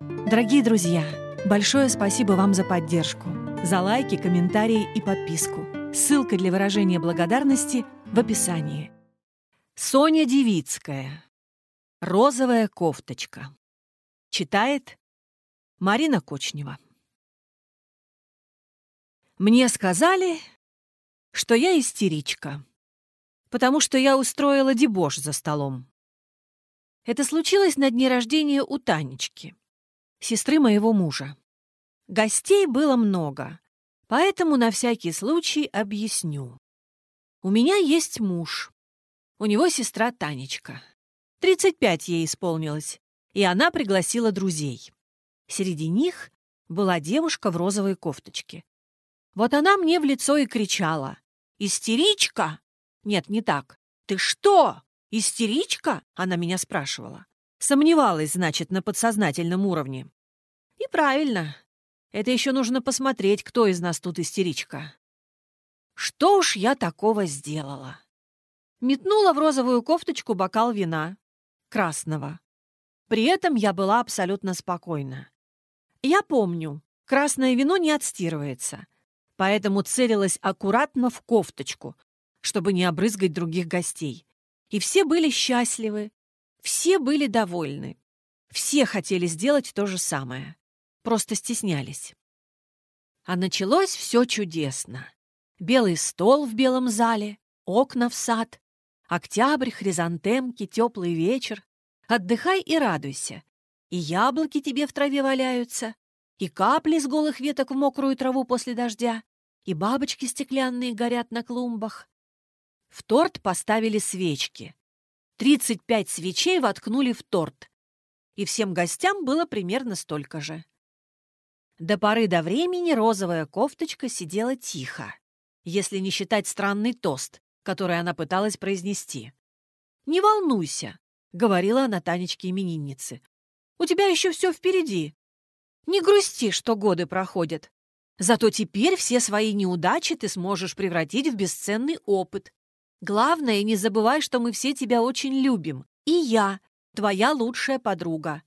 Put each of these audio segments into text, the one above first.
Дорогие друзья, большое спасибо вам за поддержку, за лайки, комментарии и подписку. Ссылка для выражения благодарности в описании. Соня Девицкая. «Розовая кофточка». Читает Марина Кочнева. Мне сказали, что я истеричка, потому что я устроила дебош за столом. Это случилось на дне рождения у Танечки сестры моего мужа. Гостей было много, поэтому на всякий случай объясню. У меня есть муж. У него сестра Танечка. 35 ей исполнилось, и она пригласила друзей. Среди них была девушка в розовой кофточке. Вот она мне в лицо и кричала. «Истеричка!» Нет, не так. «Ты что, истеричка?» Она меня спрашивала. Сомневалась, значит, на подсознательном уровне. И правильно. Это еще нужно посмотреть, кто из нас тут истеричка. Что уж я такого сделала? Метнула в розовую кофточку бокал вина. Красного. При этом я была абсолютно спокойна. Я помню, красное вино не отстирывается, поэтому целилась аккуратно в кофточку, чтобы не обрызгать других гостей. И все были счастливы, все были довольны, все хотели сделать то же самое просто стеснялись. А началось все чудесно. Белый стол в белом зале, окна в сад, октябрь, хризантемки, теплый вечер. Отдыхай и радуйся. И яблоки тебе в траве валяются, и капли с голых веток в мокрую траву после дождя, и бабочки стеклянные горят на клумбах. В торт поставили свечки. Тридцать пять свечей воткнули в торт. И всем гостям было примерно столько же. До поры до времени розовая кофточка сидела тихо, если не считать странный тост, который она пыталась произнести. «Не волнуйся», — говорила она Танечке-имениннице. «У тебя еще все впереди. Не грусти, что годы проходят. Зато теперь все свои неудачи ты сможешь превратить в бесценный опыт. Главное, не забывай, что мы все тебя очень любим. И я, твоя лучшая подруга».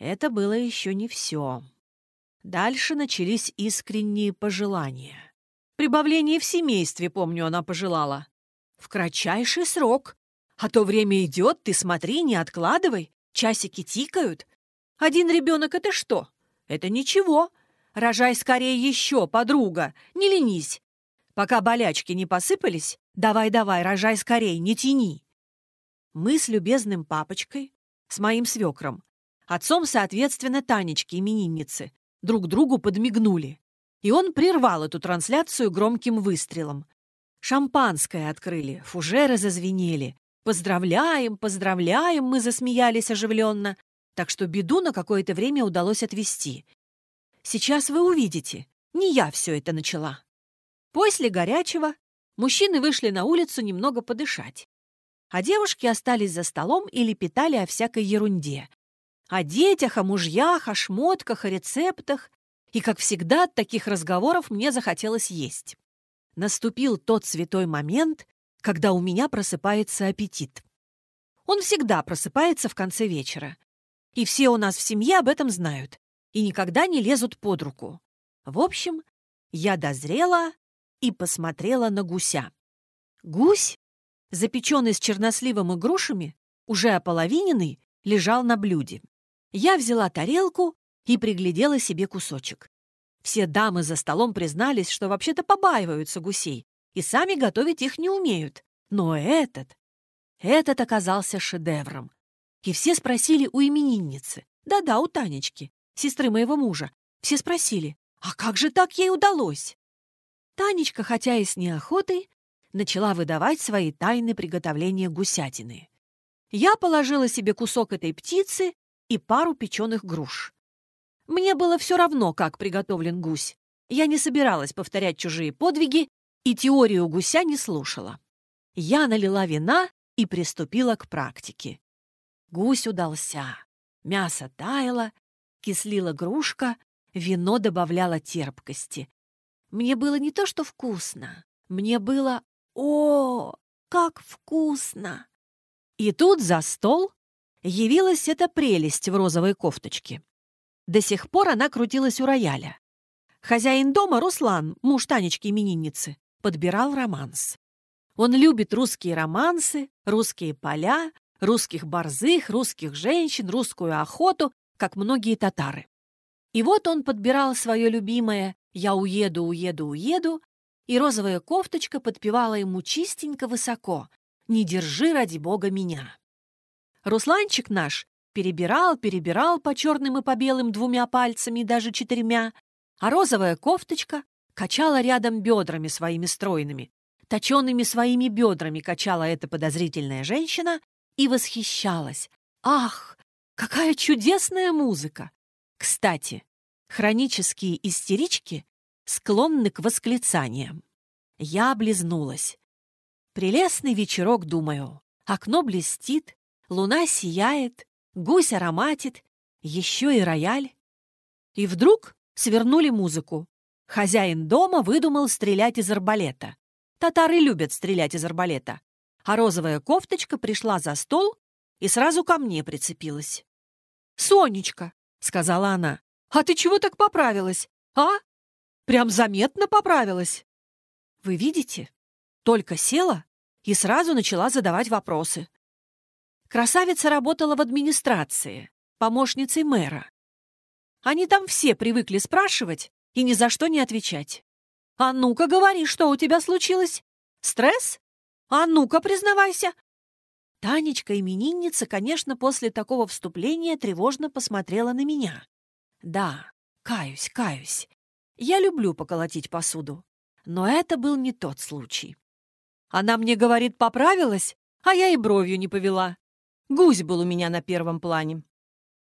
Это было еще не все. Дальше начались искренние пожелания. Прибавление в семействе, помню, она пожелала. В кратчайший срок. А то время идет, ты смотри, не откладывай. Часики тикают. Один ребенок — это что? Это ничего. Рожай скорее еще, подруга. Не ленись. Пока болячки не посыпались, давай-давай, рожай скорее, не тяни. Мы с любезным папочкой, с моим свекром, отцом, соответственно, Танечки, именинницы, друг другу подмигнули. И он прервал эту трансляцию громким выстрелом. Шампанское открыли, фужеры зазвенели. «Поздравляем, поздравляем!» мы засмеялись оживленно. Так что беду на какое-то время удалось отвести. Сейчас вы увидите, не я все это начала. После горячего мужчины вышли на улицу немного подышать. А девушки остались за столом и лепетали о всякой ерунде, о детях, о мужьях, о шмотках, о рецептах. И, как всегда, от таких разговоров мне захотелось есть. Наступил тот святой момент, когда у меня просыпается аппетит. Он всегда просыпается в конце вечера. И все у нас в семье об этом знают и никогда не лезут под руку. В общем, я дозрела и посмотрела на гуся. Гусь, запеченный с черносливом и грушами, уже ополовиненный, лежал на блюде. Я взяла тарелку и приглядела себе кусочек. Все дамы за столом признались, что вообще-то побаиваются гусей и сами готовить их не умеют. Но этот... Этот оказался шедевром. И все спросили у именинницы. Да-да, у Танечки, сестры моего мужа. Все спросили, а как же так ей удалось? Танечка, хотя и с неохотой, начала выдавать свои тайны приготовления гусятины. Я положила себе кусок этой птицы и пару печеных груш. Мне было все равно, как приготовлен гусь. Я не собиралась повторять чужие подвиги и теорию гуся не слушала. Я налила вина и приступила к практике. Гусь удался. Мясо таяло, кислила грушка, вино добавляло терпкости. Мне было не то что вкусно, мне было «О, как вкусно!» И тут за стол явилась эта прелесть в розовой кофточке. До сих пор она крутилась у рояля. Хозяин дома Руслан, муж Танечки-именинницы, подбирал романс. Он любит русские романсы, русские поля, русских борзых, русских женщин, русскую охоту, как многие татары. И вот он подбирал свое любимое «Я уеду, уеду, уеду», и розовая кофточка подпевала ему чистенько высоко «Не держи, ради бога, меня». Русланчик наш перебирал, перебирал по черным и по белым двумя пальцами, даже четырьмя, а розовая кофточка качала рядом бедрами своими стройными. Точеными своими бедрами качала эта подозрительная женщина и восхищалась. Ах, какая чудесная музыка! Кстати, хронические истерички склонны к восклицаниям. Я облизнулась. Прелестный вечерок, думаю. Окно блестит, луна сияет, гусь ароматит, еще и рояль. И вдруг свернули музыку. Хозяин дома выдумал стрелять из арбалета. Татары любят стрелять из арбалета. А розовая кофточка пришла за стол и сразу ко мне прицепилась. «Сонечка», — сказала она, — «а ты чего так поправилась, а? Прям заметно поправилась». «Вы видите? Только села и сразу начала задавать вопросы. Красавица работала в администрации, помощницей мэра. Они там все привыкли спрашивать и ни за что не отвечать. «А ну-ка, говори, что у тебя случилось? Стресс? А ну-ка, признавайся!» Танечка-именинница, конечно, после такого вступления тревожно посмотрела на меня. «Да, каюсь, каюсь. Я люблю поколотить посуду. Но это был не тот случай. Она мне говорит, поправилась, а я и бровью не повела. Гусь был у меня на первом плане.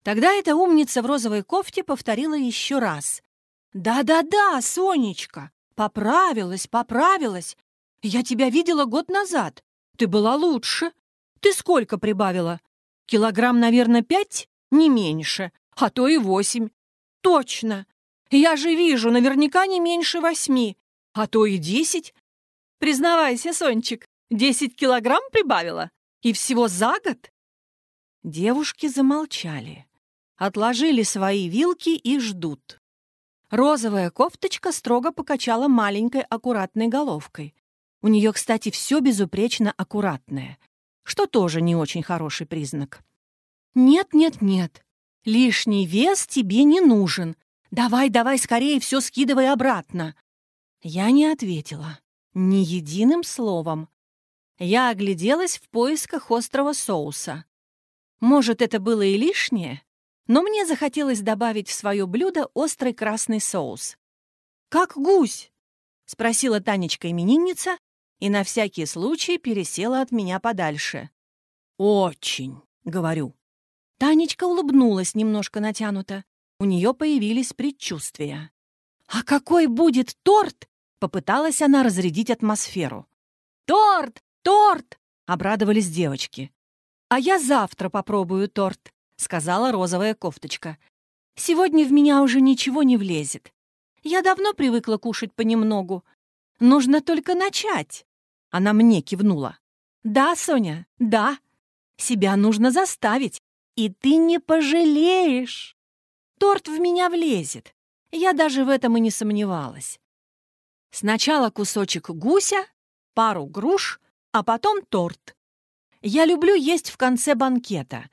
Тогда эта умница в розовой кофте повторила еще раз. «Да-да-да, Сонечка, поправилась, поправилась. Я тебя видела год назад. Ты была лучше. Ты сколько прибавила? Килограмм, наверное, пять? Не меньше. А то и восемь. Точно. Я же вижу, наверняка не меньше восьми. А то и десять. Признавайся, Сончик, десять килограмм прибавила? И всего за год? Девушки замолчали, отложили свои вилки и ждут. Розовая кофточка строго покачала маленькой аккуратной головкой. У нее, кстати, все безупречно аккуратное, что тоже не очень хороший признак. «Нет, нет, нет, лишний вес тебе не нужен. Давай, давай, скорее все скидывай обратно». Я не ответила, ни единым словом. Я огляделась в поисках острого соуса. Может, это было и лишнее, но мне захотелось добавить в свое блюдо острый красный соус. «Как гусь?» — спросила Танечка-именинница и на всякий случай пересела от меня подальше. «Очень», — говорю. Танечка улыбнулась немножко натянуто. У нее появились предчувствия. «А какой будет торт?» — попыталась она разрядить атмосферу. «Торт! Торт!» — обрадовались девочки. «А я завтра попробую торт», — сказала розовая кофточка. «Сегодня в меня уже ничего не влезет. Я давно привыкла кушать понемногу. Нужно только начать». Она мне кивнула. «Да, Соня, да. Себя нужно заставить, и ты не пожалеешь. Торт в меня влезет. Я даже в этом и не сомневалась. Сначала кусочек гуся, пару груш, а потом торт. Я люблю есть в конце банкета.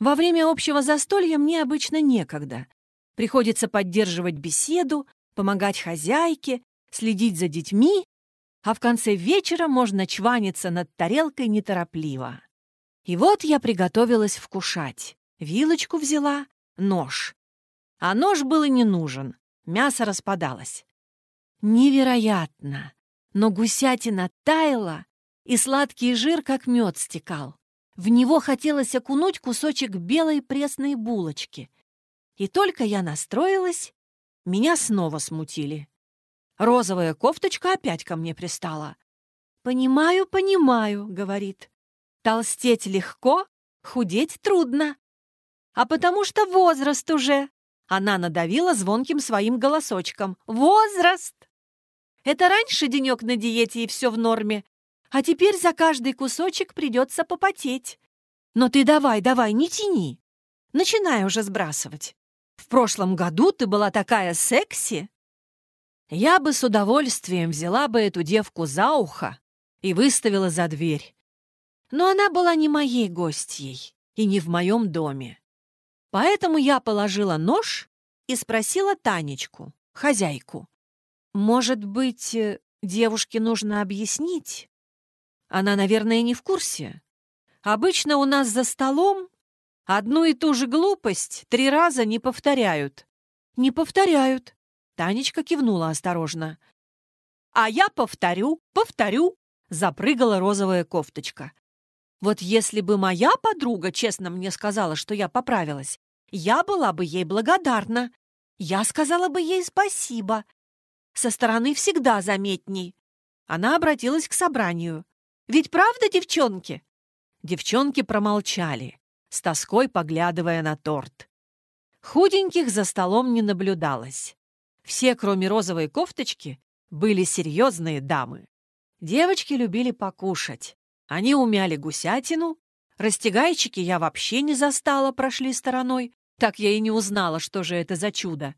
Во время общего застолья мне обычно некогда. Приходится поддерживать беседу, помогать хозяйке, следить за детьми, а в конце вечера можно чваниться над тарелкой неторопливо. И вот я приготовилась вкушать. Вилочку взяла, нож. А нож был и не нужен. Мясо распадалось. Невероятно! Но гусятина таяла, и сладкий жир, как мед, стекал. В него хотелось окунуть кусочек белой пресной булочки. И только я настроилась, меня снова смутили. Розовая кофточка опять ко мне пристала. «Понимаю, понимаю», — говорит. «Толстеть легко, худеть трудно. А потому что возраст уже». Она надавила звонким своим голосочком. «Возраст!» «Это раньше денек на диете и все в норме, а теперь за каждый кусочек придется попотеть. Но ты давай, давай, не тяни. Начинай уже сбрасывать. В прошлом году ты была такая секси. Я бы с удовольствием взяла бы эту девку за ухо и выставила за дверь. Но она была не моей гостьей и не в моем доме. Поэтому я положила нож и спросила Танечку, хозяйку. «Может быть, э, девушке нужно объяснить, она, наверное, не в курсе. Обычно у нас за столом одну и ту же глупость три раза не повторяют. Не повторяют. Танечка кивнула осторожно. А я повторю, повторю, запрыгала розовая кофточка. Вот если бы моя подруга честно мне сказала, что я поправилась, я была бы ей благодарна. Я сказала бы ей спасибо. Со стороны всегда заметней. Она обратилась к собранию. Ведь правда, девчонки?» Девчонки промолчали, с тоской поглядывая на торт. Худеньких за столом не наблюдалось. Все, кроме розовой кофточки, были серьезные дамы. Девочки любили покушать. Они умяли гусятину. Растягайчики я вообще не застала, прошли стороной. Так я и не узнала, что же это за чудо.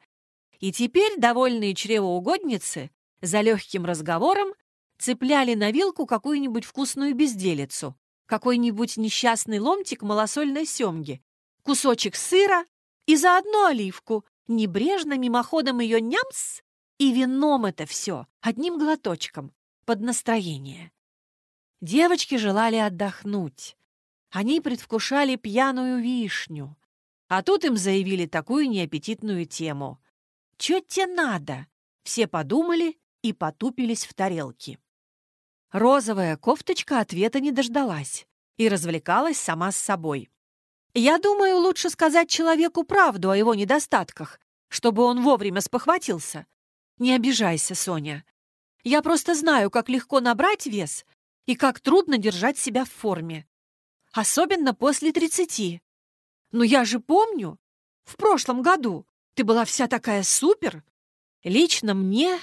И теперь довольные чревоугодницы за легким разговором цепляли на вилку какую-нибудь вкусную безделицу, какой-нибудь несчастный ломтик малосольной семги, кусочек сыра и заодно оливку, небрежно мимоходом ее нямс, и вином это все, одним глоточком, под настроение. Девочки желали отдохнуть. Они предвкушали пьяную вишню. А тут им заявили такую неаппетитную тему. «Чё тебе надо?» Все подумали и потупились в тарелки. Розовая кофточка ответа не дождалась и развлекалась сама с собой. «Я думаю, лучше сказать человеку правду о его недостатках, чтобы он вовремя спохватился. Не обижайся, Соня. Я просто знаю, как легко набрать вес и как трудно держать себя в форме. Особенно после тридцати. Но я же помню, в прошлом году ты была вся такая супер. Лично мне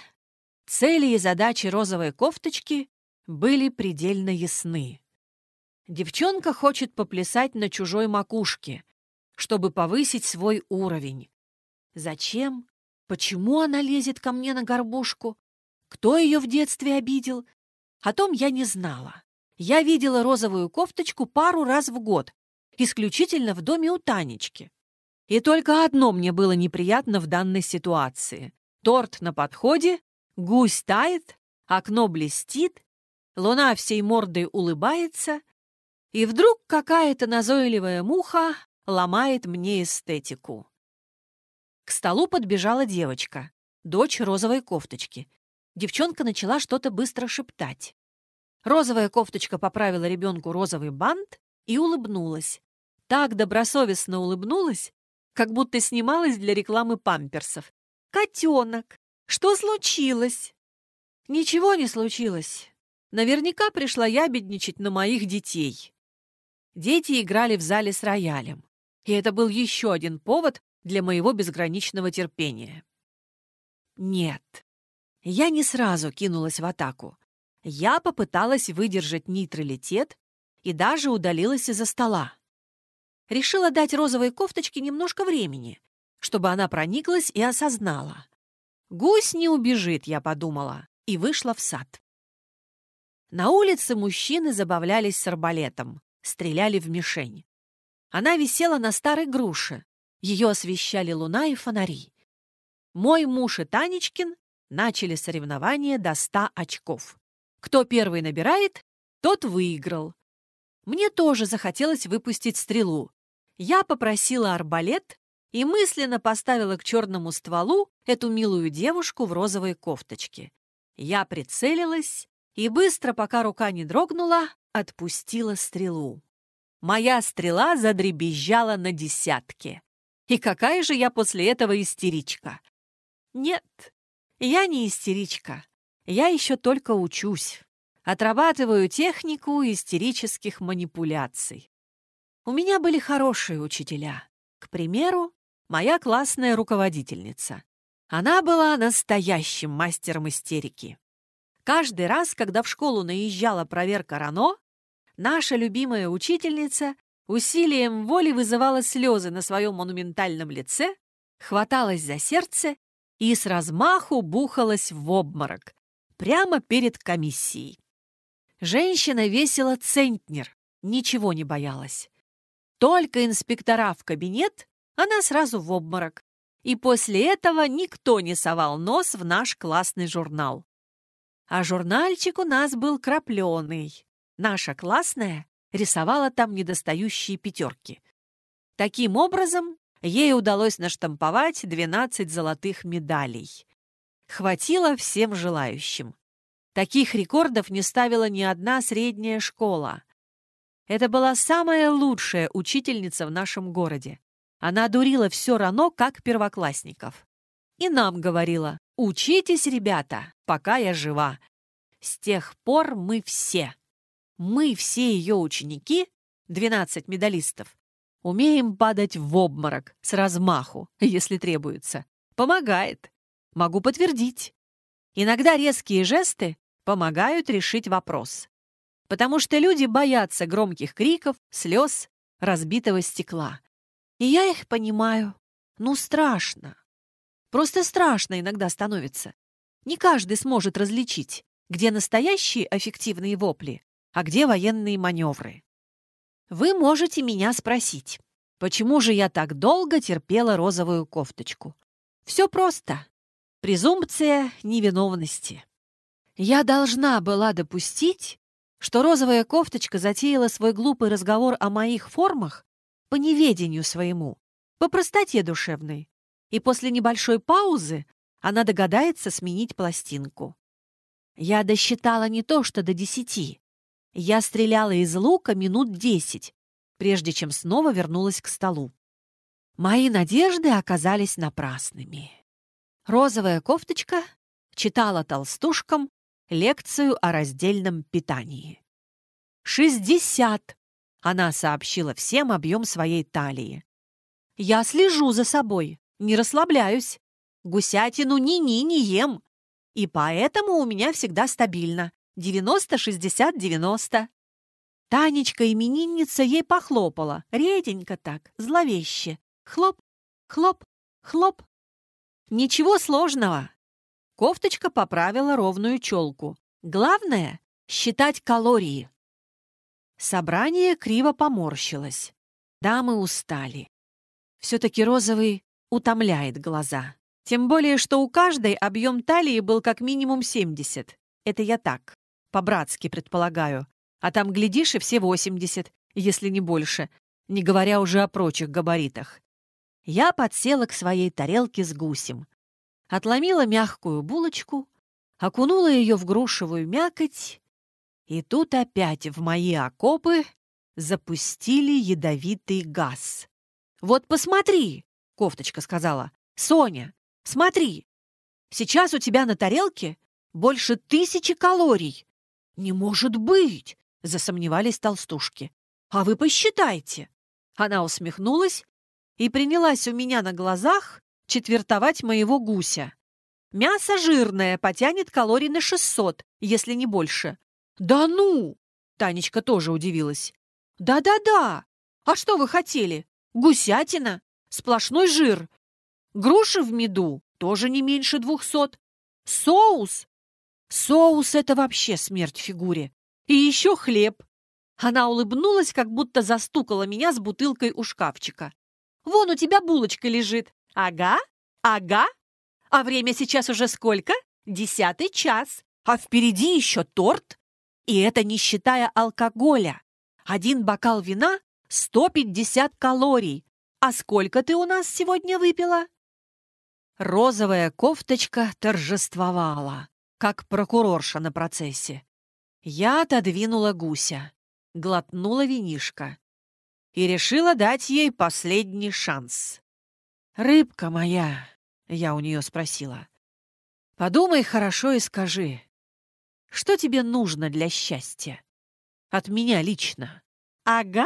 цели и задачи розовой кофточки были предельно ясны. Девчонка хочет поплясать на чужой макушке, чтобы повысить свой уровень. Зачем? Почему она лезет ко мне на горбушку? Кто ее в детстве обидел? О том я не знала. Я видела розовую кофточку пару раз в год, исключительно в доме у Танечки. И только одно мне было неприятно в данной ситуации. Торт на подходе, гусь тает, окно блестит, Луна всей мордой улыбается, и вдруг какая-то назойливая муха ломает мне эстетику. К столу подбежала девочка, дочь розовой кофточки. Девчонка начала что-то быстро шептать. Розовая кофточка поправила ребенку розовый бант и улыбнулась. Так добросовестно улыбнулась, как будто снималась для рекламы памперсов. «Котенок, что случилось?» «Ничего не случилось. Наверняка пришла ябедничать на моих детей. Дети играли в зале с роялем. И это был еще один повод для моего безграничного терпения. Нет, я не сразу кинулась в атаку. Я попыталась выдержать нейтралитет и даже удалилась из-за стола. Решила дать розовой кофточке немножко времени, чтобы она прониклась и осознала. «Гусь не убежит», — я подумала, и вышла в сад. На улице мужчины забавлялись с арбалетом, стреляли в мишень. Она висела на старой груше, ее освещали луна и фонари. Мой муж и Танечкин начали соревнование до ста очков. Кто первый набирает, тот выиграл. Мне тоже захотелось выпустить стрелу. Я попросила арбалет и мысленно поставила к черному стволу эту милую девушку в розовой кофточке. Я прицелилась и быстро, пока рука не дрогнула, отпустила стрелу. Моя стрела задребезжала на десятки. И какая же я после этого истеричка? Нет, я не истеричка. Я еще только учусь. Отрабатываю технику истерических манипуляций. У меня были хорошие учителя. К примеру, моя классная руководительница. Она была настоящим мастером истерики. Каждый раз, когда в школу наезжала проверка РАНО, наша любимая учительница усилием воли вызывала слезы на своем монументальном лице, хваталась за сердце и с размаху бухалась в обморок прямо перед комиссией. Женщина весила центнер, ничего не боялась. Только инспектора в кабинет, она сразу в обморок. И после этого никто не совал нос в наш классный журнал. А журнальчик у нас был крапленый. Наша классная рисовала там недостающие пятерки. Таким образом, ей удалось наштамповать 12 золотых медалей. Хватило всем желающим. Таких рекордов не ставила ни одна средняя школа. Это была самая лучшая учительница в нашем городе. Она дурила все равно, как первоклассников. И нам говорила, учитесь, ребята, пока я жива. С тех пор мы все, мы все ее ученики, 12 медалистов, умеем падать в обморок с размаху, если требуется. Помогает. Могу подтвердить. Иногда резкие жесты помогают решить вопрос. Потому что люди боятся громких криков, слез, разбитого стекла. И я их понимаю. Ну, страшно. Просто страшно иногда становится. Не каждый сможет различить, где настоящие аффективные вопли, а где военные маневры. Вы можете меня спросить, почему же я так долго терпела розовую кофточку? Все просто. Презумпция невиновности. Я должна была допустить, что розовая кофточка затеяла свой глупый разговор о моих формах по неведению своему, по простоте душевной. И после небольшой паузы она догадается сменить пластинку. Я досчитала не то, что до десяти. Я стреляла из лука минут десять, прежде чем снова вернулась к столу. Мои надежды оказались напрасными. Розовая кофточка читала толстушкам лекцию о раздельном питании. «Шестьдесят!» — она сообщила всем объем своей талии. «Я слежу за собой, не расслабляюсь. Гусятину ни-ни не ем. И поэтому у меня всегда стабильно. 90-60-90. Танечка-именинница ей похлопала. Реденько так, зловеще. Хлоп, хлоп, хлоп. Ничего сложного. Кофточка поправила ровную челку. Главное — считать калории. Собрание криво поморщилось. Дамы устали. Все-таки розовый утомляет глаза. Тем более, что у каждой объем талии был как минимум 70. Это я так, по-братски предполагаю. А там, глядишь, и все 80, если не больше, не говоря уже о прочих габаритах. Я подсела к своей тарелке с гусем. Отломила мягкую булочку, окунула ее в грушевую мякоть, и тут опять в мои окопы запустили ядовитый газ. «Вот посмотри!» — кофточка сказала. «Соня, Смотри, сейчас у тебя на тарелке больше тысячи калорий. Не может быть, засомневались толстушки. А вы посчитайте. Она усмехнулась и принялась у меня на глазах четвертовать моего гуся. Мясо жирное потянет калорий на 600, если не больше. Да ну! Танечка тоже удивилась. Да-да-да! А что вы хотели? Гусятина? Сплошной жир. Груши в меду тоже не меньше двухсот. Соус? Соус — это вообще смерть фигуре. И еще хлеб. Она улыбнулась, как будто застукала меня с бутылкой у шкафчика. «Вон у тебя булочка лежит. Ага, ага. А время сейчас уже сколько? Десятый час. А впереди еще торт. И это не считая алкоголя. Один бокал вина — 150 калорий. А сколько ты у нас сегодня выпила?» Розовая кофточка торжествовала, как прокурорша на процессе. Я отодвинула гуся, глотнула винишко и решила дать ей последний шанс. «Рыбка моя», — я у нее спросила, — «подумай хорошо и скажи, что тебе нужно для счастья? От меня лично». «Ага,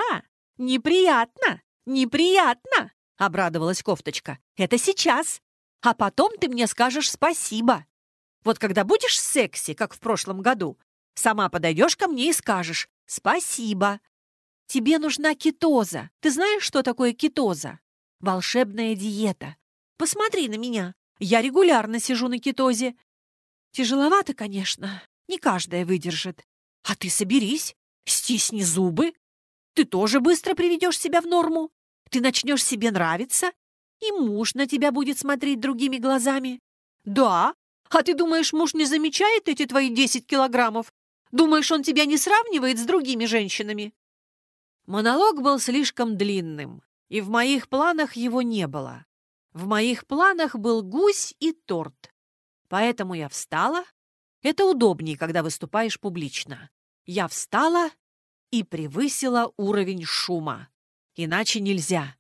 неприятно, неприятно!» — обрадовалась кофточка. «Это сейчас, а потом ты мне скажешь спасибо. Вот когда будешь секси, как в прошлом году, сама подойдешь ко мне и скажешь «спасибо». Тебе нужна кетоза. Ты знаешь, что такое кетоза? Волшебная диета. Посмотри на меня. Я регулярно сижу на кетозе. Тяжеловато, конечно. Не каждая выдержит. А ты соберись, стисни зубы. Ты тоже быстро приведешь себя в норму. Ты начнешь себе нравиться, и муж на тебя будет смотреть другими глазами. Да? А ты думаешь, муж не замечает эти твои 10 килограммов? Думаешь, он тебя не сравнивает с другими женщинами? Монолог был слишком длинным, и в моих планах его не было. В моих планах был гусь и торт. Поэтому я встала. Это удобнее, когда выступаешь публично. Я встала и превысила уровень шума. Иначе нельзя.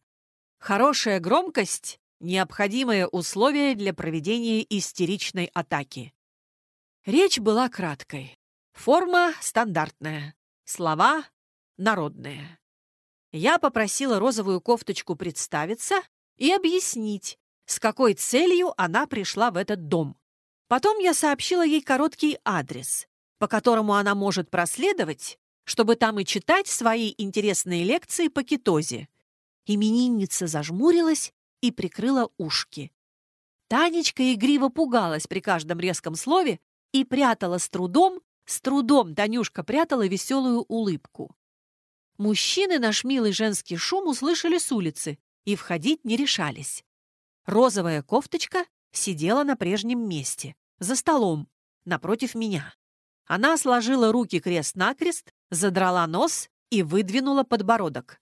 Хорошая громкость – необходимое условие для проведения истеричной атаки. Речь была краткой. Форма стандартная. Слова народные. Я попросила розовую кофточку представиться и объяснить, с какой целью она пришла в этот дом. Потом я сообщила ей короткий адрес, по которому она может проследовать, чтобы там и читать свои интересные лекции по китозе. Именинница зажмурилась и прикрыла ушки. Танечка игриво пугалась при каждом резком слове и прятала с трудом, с трудом Танюшка прятала веселую улыбку. Мужчины наш милый женский шум услышали с улицы и входить не решались. Розовая кофточка сидела на прежнем месте, за столом, напротив меня. Она сложила руки крест-накрест, задрала нос и выдвинула подбородок.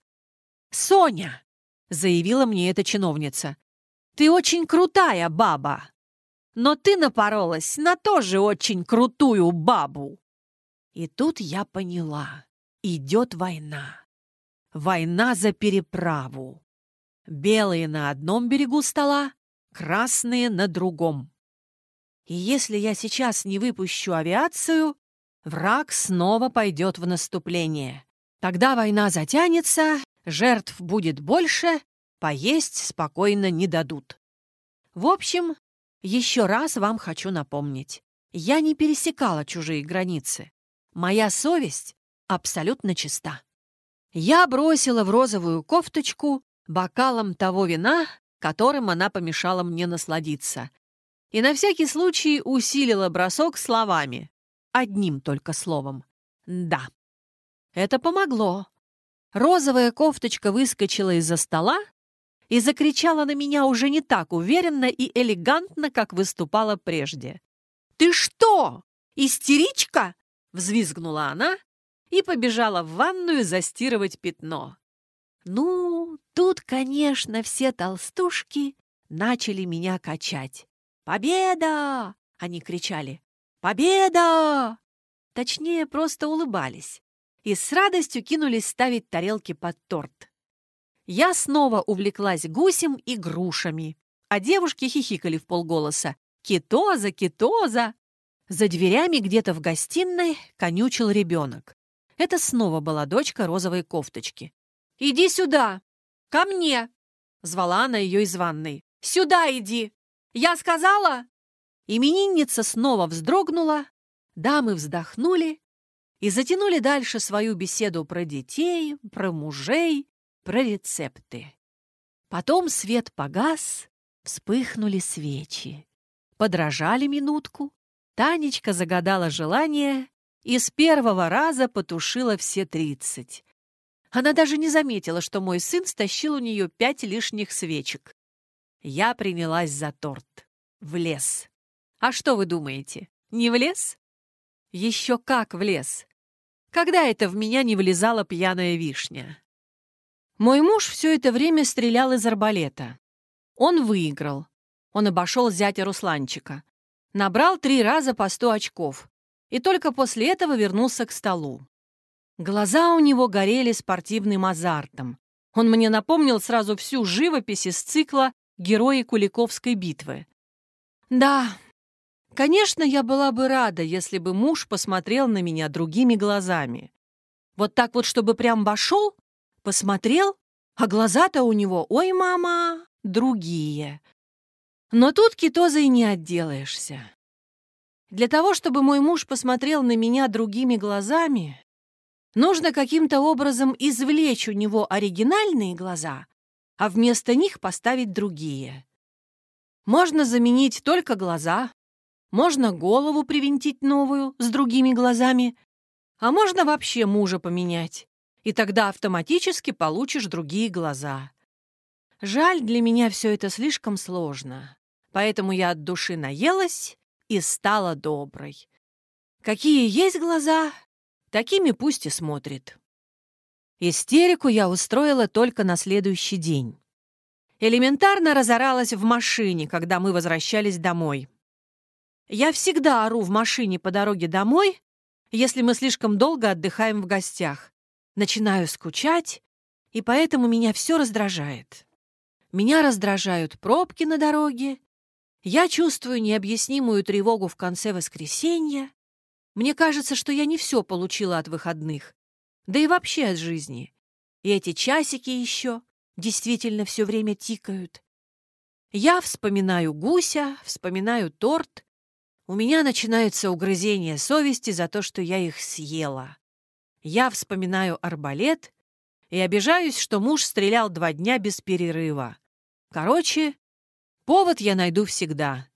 «Соня!» — заявила мне эта чиновница. «Ты очень крутая баба, но ты напоролась на тоже очень крутую бабу!» И тут я поняла. Идет война. Война за переправу. Белые на одном берегу стола, красные на другом. И если я сейчас не выпущу авиацию, враг снова пойдет в наступление. Тогда война затянется, Жертв будет больше, поесть спокойно не дадут. В общем, еще раз вам хочу напомнить. Я не пересекала чужие границы. Моя совесть абсолютно чиста. Я бросила в розовую кофточку бокалом того вина, которым она помешала мне насладиться. И на всякий случай усилила бросок словами. Одним только словом. Да. Это помогло. Розовая кофточка выскочила из-за стола и закричала на меня уже не так уверенно и элегантно, как выступала прежде. «Ты что, истеричка?» — взвизгнула она и побежала в ванную застирывать пятно. Ну, тут, конечно, все толстушки начали меня качать. «Победа!» — они кричали. «Победа!» Точнее, просто улыбались и с радостью кинулись ставить тарелки под торт. Я снова увлеклась гусем и грушами, а девушки хихикали в полголоса. «Китоза! Китоза!» За дверями где-то в гостиной конючил ребенок. Это снова была дочка розовой кофточки. «Иди сюда! Ко мне!» Звала она ее из ванной. «Сюда иди! Я сказала!» Именинница снова вздрогнула, дамы вздохнули и затянули дальше свою беседу про детей, про мужей, про рецепты. Потом свет погас, вспыхнули свечи. Подражали минутку. Танечка загадала желание и с первого раза потушила все тридцать. Она даже не заметила, что мой сын стащил у нее пять лишних свечек. Я принялась за торт. В лес. А что вы думаете, не в лес? Еще как в лес. Когда это в меня не влезала пьяная вишня? Мой муж все это время стрелял из арбалета. Он выиграл. Он обошел зятя Русланчика. Набрал три раза по сто очков. И только после этого вернулся к столу. Глаза у него горели спортивным азартом. Он мне напомнил сразу всю живопись из цикла «Герои Куликовской битвы». Да, Конечно, я была бы рада, если бы муж посмотрел на меня другими глазами. Вот так вот, чтобы прям вошел, посмотрел, а глаза-то у него, ой, мама, другие. Но тут китозой не отделаешься. Для того, чтобы мой муж посмотрел на меня другими глазами, нужно каким-то образом извлечь у него оригинальные глаза, а вместо них поставить другие. Можно заменить только глаза, можно голову привинтить новую с другими глазами, а можно вообще мужа поменять, и тогда автоматически получишь другие глаза. Жаль, для меня все это слишком сложно, поэтому я от души наелась и стала доброй. Какие есть глаза, такими пусть и смотрит. Истерику я устроила только на следующий день. Элементарно разоралась в машине, когда мы возвращались домой. Я всегда ору в машине по дороге домой, если мы слишком долго отдыхаем в гостях. Начинаю скучать, и поэтому меня все раздражает. Меня раздражают пробки на дороге. Я чувствую необъяснимую тревогу в конце воскресенья. Мне кажется, что я не все получила от выходных, да и вообще от жизни. И эти часики еще действительно все время тикают. Я вспоминаю гуся, вспоминаю торт, у меня начинается угрызения совести за то, что я их съела. Я вспоминаю арбалет и обижаюсь, что муж стрелял два дня без перерыва. Короче, повод я найду всегда.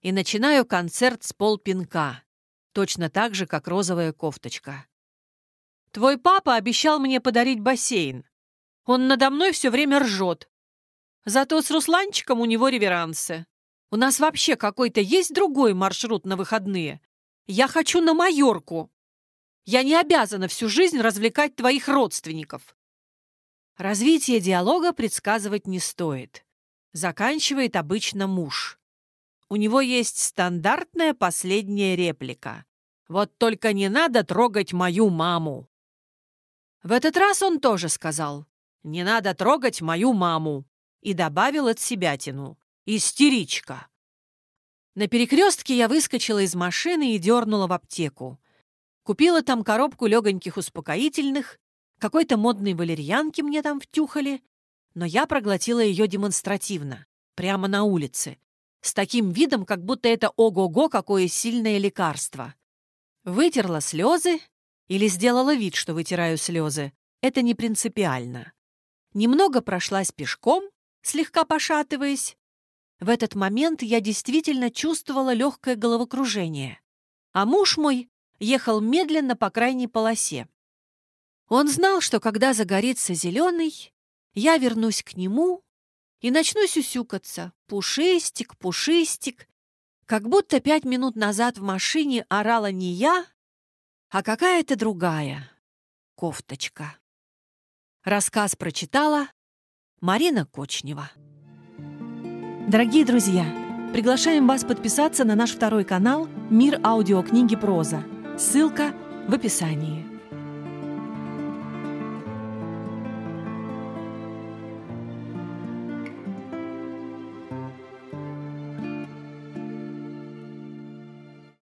И начинаю концерт с полпинка, точно так же, как розовая кофточка. Твой папа обещал мне подарить бассейн. Он надо мной все время ржет. Зато с Русланчиком у него реверансы. У нас вообще какой-то есть другой маршрут на выходные? Я хочу на Майорку. Я не обязана всю жизнь развлекать твоих родственников. Развитие диалога предсказывать не стоит. Заканчивает обычно муж. У него есть стандартная последняя реплика. «Вот только не надо трогать мою маму!» В этот раз он тоже сказал «Не надо трогать мою маму!» и добавил от себя тяну. Истеричка. На перекрестке я выскочила из машины и дернула в аптеку. Купила там коробку легоньких успокоительных, какой-то модной валерьянки мне там втюхали, но я проглотила ее демонстративно, прямо на улице, с таким видом, как будто это ого-го, какое сильное лекарство. Вытерла слезы или сделала вид, что вытираю слезы. Это не принципиально. Немного прошлась пешком, слегка пошатываясь, в этот момент я действительно чувствовала легкое головокружение. А муж мой ехал медленно по крайней полосе. Он знал, что когда загорится зеленый, я вернусь к нему и начну сюсюкаться. Пушистик, пушистик. Как будто пять минут назад в машине орала не я, а какая-то другая кофточка. Рассказ прочитала Марина Кочнева. Дорогие друзья, приглашаем вас подписаться на наш второй канал «Мир аудиокниги проза». Ссылка в описании.